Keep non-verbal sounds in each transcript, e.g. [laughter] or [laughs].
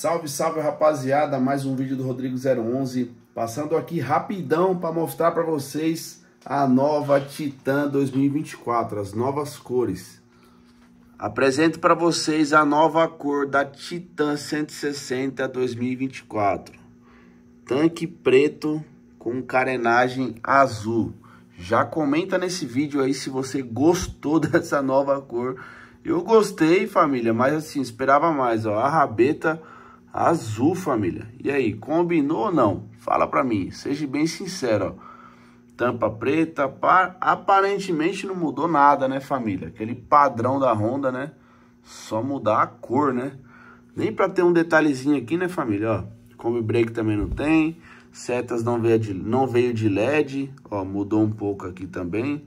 Salve, salve rapaziada, mais um vídeo do Rodrigo 011, passando aqui rapidão para mostrar para vocês a nova Titan 2024, as novas cores. Apresento para vocês a nova cor da Titan 160 2024. Tanque preto com carenagem azul. Já comenta nesse vídeo aí se você gostou [laughs] dessa nova cor. Eu gostei, família, mas assim, esperava mais, ó. A rabeta Azul, família. E aí, combinou ou não? Fala pra mim, seja bem sincero, ó. Tampa preta, aparentemente não mudou nada, né, família? Aquele padrão da Honda, né? Só mudar a cor, né? Nem pra ter um detalhezinho aqui, né, família? Ó, combi break também não tem, setas não veio de, não veio de LED, ó, mudou um pouco aqui também.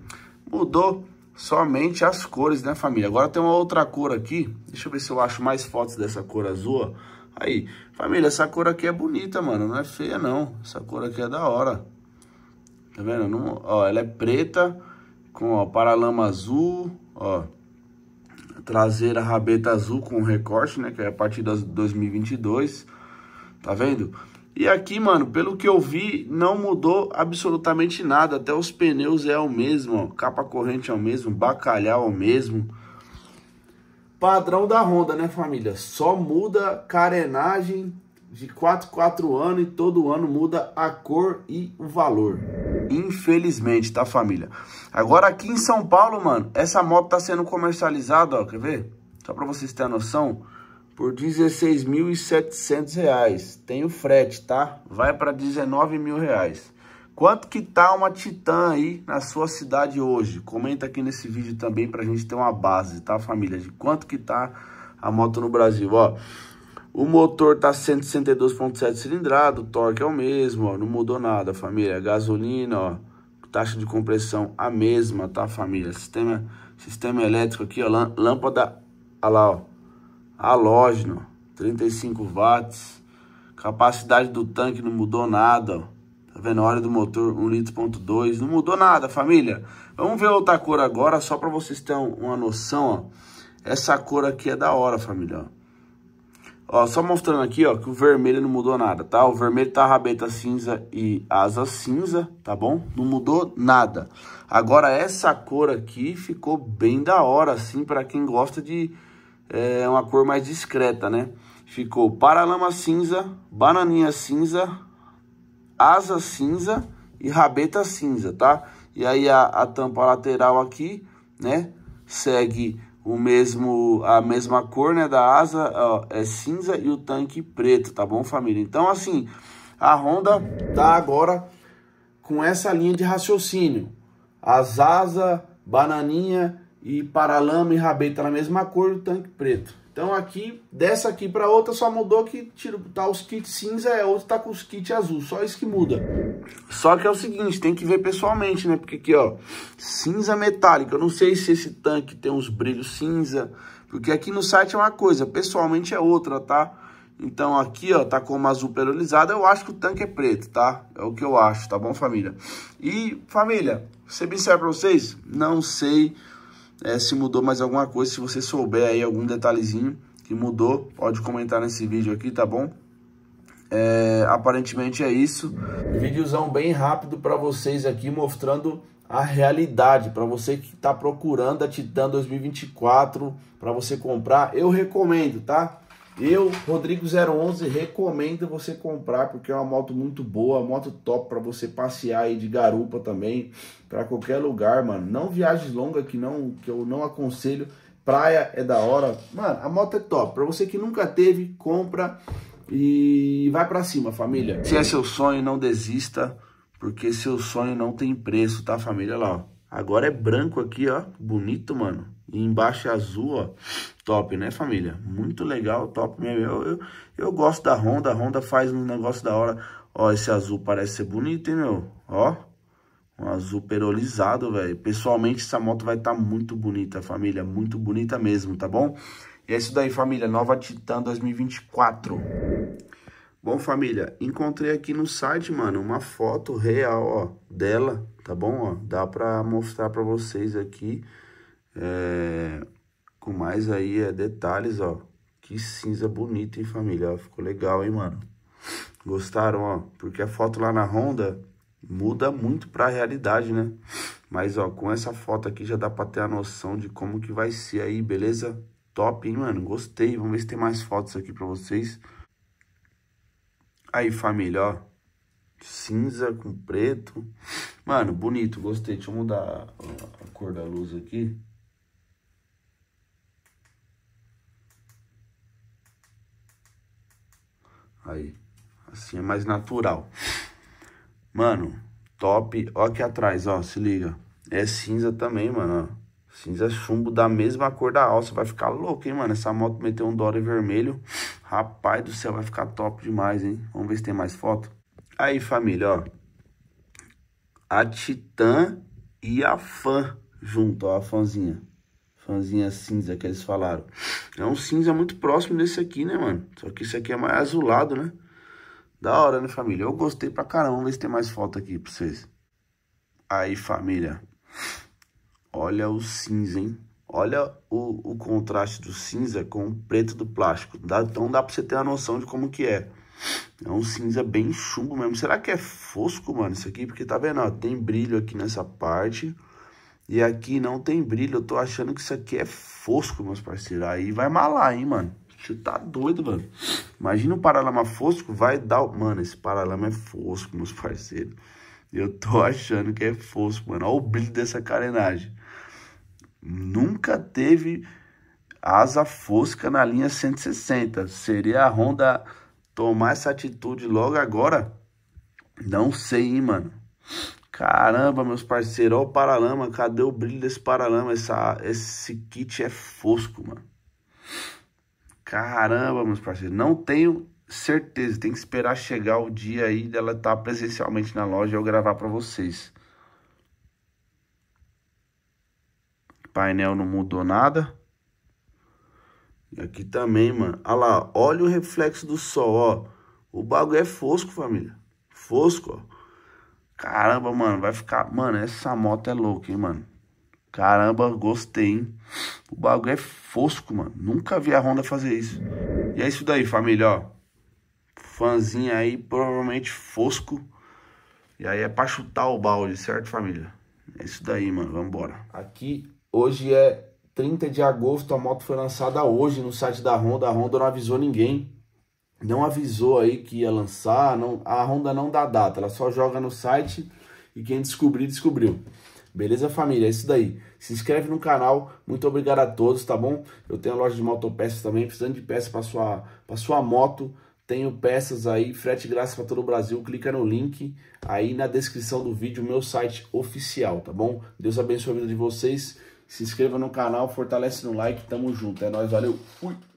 Mudou somente as cores, né, família? Agora tem uma outra cor aqui, deixa eu ver se eu acho mais fotos dessa cor azul, ó. Aí, família, essa cor aqui é bonita, mano. Não é feia, não. Essa cor aqui é da hora. Tá vendo? Não, ó, ela é preta, com ó, paralama azul, ó. Traseira rabeta azul com recorte, né? Que é a partir de 2022. Tá vendo? E aqui, mano, pelo que eu vi, não mudou absolutamente nada. Até os pneus é o mesmo, ó. Capa corrente é o mesmo, bacalhau é o mesmo. Padrão da Honda, né, família? Só muda carenagem de 4 4 anos e todo ano muda a cor e o valor. Infelizmente, tá, família? Agora aqui em São Paulo, mano, essa moto tá sendo comercializada, ó, quer ver? Só para vocês terem a noção, por 16.700 reais. Tem o frete, tá? Vai para 19 mil reais. Quanto que tá uma Titan aí na sua cidade hoje? Comenta aqui nesse vídeo também pra gente ter uma base, tá família? De quanto que tá a moto no Brasil, ó. O motor tá 162.7 cilindrado, o torque é o mesmo, ó, não mudou nada, família. Gasolina, ó, taxa de compressão a mesma, tá família? Sistema, sistema elétrico aqui, ó, lâmpada, olha lá, ó, halógeno, 35 watts. Capacidade do tanque não mudou nada, ó. Vendo a hora do motor 1.2, não mudou nada, família. Vamos ver outra cor agora, só para vocês terem uma noção, ó. Essa cor aqui é da hora, família, ó. ó. só mostrando aqui, ó, que o vermelho não mudou nada, tá? O vermelho tá rabeta cinza e asa cinza, tá bom? Não mudou nada. Agora, essa cor aqui ficou bem da hora, assim, para quem gosta de é, uma cor mais discreta, né? Ficou paralama cinza, bananinha cinza, asa cinza e rabeta cinza, tá? E aí a, a tampa lateral aqui, né? Segue o mesmo a mesma cor, né, da asa, ó, é cinza e o tanque preto, tá bom, família? Então, assim, a Honda tá agora com essa linha de raciocínio. As asas, bananinha e paralama e rabeta na mesma cor, o tanque preto. Então aqui, dessa aqui para outra, só mudou que tira, tá os kits cinza, é outro tá com os kits azul, só isso que muda. Só que é o seguinte, tem que ver pessoalmente, né? Porque aqui, ó, cinza metálico, eu não sei se esse tanque tem uns brilhos cinza, porque aqui no site é uma coisa, pessoalmente é outra, tá? Então aqui, ó, tá com uma azul perolizada, eu acho que o tanque é preto, tá? É o que eu acho, tá bom, família? E, família, ser bem sério pra vocês, não sei é, se mudou mais alguma coisa. Se você souber aí algum detalhezinho que mudou, pode comentar nesse vídeo aqui, tá bom? É, aparentemente é isso. Vídeozão bem rápido para vocês aqui, mostrando a realidade. Para você que está procurando a Titan 2024, para você comprar, eu recomendo, tá? Eu, Rodrigo 011, recomendo você comprar porque é uma moto muito boa, moto top para você passear aí de garupa também, para qualquer lugar, mano. Não viagens longas que não que eu não aconselho. Praia é da hora. Mano, a moto é top. Para você que nunca teve, compra e vai para cima, família. Se é seu sonho, não desista, porque seu sonho não tem preço, tá, família? Olha lá, ó. Agora é branco aqui, ó. Bonito, mano. E embaixo é azul, ó. Top, né, família? Muito legal, top mesmo. Eu, eu, eu gosto da Honda. A Honda faz um negócio da hora. Ó, esse azul parece ser bonito, hein, meu? Ó. Um azul perolizado, velho. Pessoalmente, essa moto vai estar tá muito bonita, família. Muito bonita mesmo, tá bom? E é isso daí, família. Nova Titan 2024. Bom, família, encontrei aqui no site, mano, uma foto real, ó, dela, tá bom? Ó, dá pra mostrar pra vocês aqui. É, com mais aí é detalhes, ó. Que cinza bonita, hein, família? Ó, ficou legal, hein, mano? Gostaram, ó? Porque a foto lá na Honda muda muito pra realidade, né? Mas, ó, com essa foto aqui já dá pra ter a noção de como que vai ser aí, beleza? Top, hein, mano? Gostei. Vamos ver se tem mais fotos aqui pra vocês. Aí, família, ó. Cinza com preto. Mano, bonito. Gostei. Deixa eu mudar a cor da luz aqui. Aí. Assim é mais natural. Mano, top. Ó aqui atrás, ó. Se liga. É cinza também, mano. Cinza é chumbo da mesma cor da alça. Vai ficar louco, hein, mano? Essa moto meteu um Dory vermelho. Rapaz do céu, vai ficar top demais, hein? Vamos ver se tem mais foto. Aí, família, ó. A Titan e a Fan junto, ó. A Fanzinha. Vanzinha cinza que eles falaram. É um cinza muito próximo desse aqui, né, mano? Só que esse aqui é mais azulado, né? Da hora, né, família? Eu gostei pra caramba. Vamos ver se tem mais foto aqui pra vocês. Aí, família. Olha o cinza, hein? Olha o, o contraste do cinza com o preto do plástico. Dá, então dá pra você ter a noção de como que é. É um cinza bem chumbo mesmo. Será que é fosco, mano, isso aqui? Porque tá vendo, ó, tem brilho aqui nessa parte. E aqui não tem brilho. Eu tô achando que isso aqui é fosco, meus parceiros. Aí vai malar, hein, mano. Você tá doido, mano. Imagina um paralama fosco, vai dar... Mano, esse paralama é fosco, meus parceiros. Eu tô [laughs] achando que é fosco, mano. Olha o brilho dessa carenagem. Nunca teve asa fosca na linha 160. Seria a Honda tomar essa atitude logo agora? Não sei, hein, mano. Caramba, meus parceiros, olha o paralama, cadê o brilho desse paralama? Essa, esse kit é fosco, mano. Caramba, meus parceiros, não tenho certeza, tem que esperar chegar o dia aí dela estar tá presencialmente na loja e eu gravar para vocês. Painel não mudou nada. E aqui também, mano. Olha lá, olha o reflexo do sol, ó. O bagulho é fosco, família. Fosco, ó. Caramba, mano, vai ficar... Mano, essa moto é louca, hein, mano. Caramba, gostei, hein. O bagulho é fosco, mano. Nunca vi a Honda fazer isso. E é isso daí, família, ó. Fãzinho aí, provavelmente fosco. E aí é pra chutar o balde, certo, família? É isso daí, mano. Vambora. Aqui, hoje é 30 de agosto. A moto foi lançada hoje no site da Honda. A Honda não avisou ninguém não avisou aí que ia lançar, não, a Honda não dá data, ela só joga no site e quem descobrir, descobriu. Beleza, família? É isso daí. Se inscreve no canal. Muito obrigado a todos, tá bom? Eu tenho a loja de motopeças também, precisando de peças para sua, sua moto. Tenho peças aí, frete grátis para todo o Brasil. Clica no link aí na descrição do vídeo, meu site oficial, tá bom? Deus abençoe a vida de vocês. Se inscreva no canal, fortalece no like. Tamo junto. É nóis, valeu. Fui.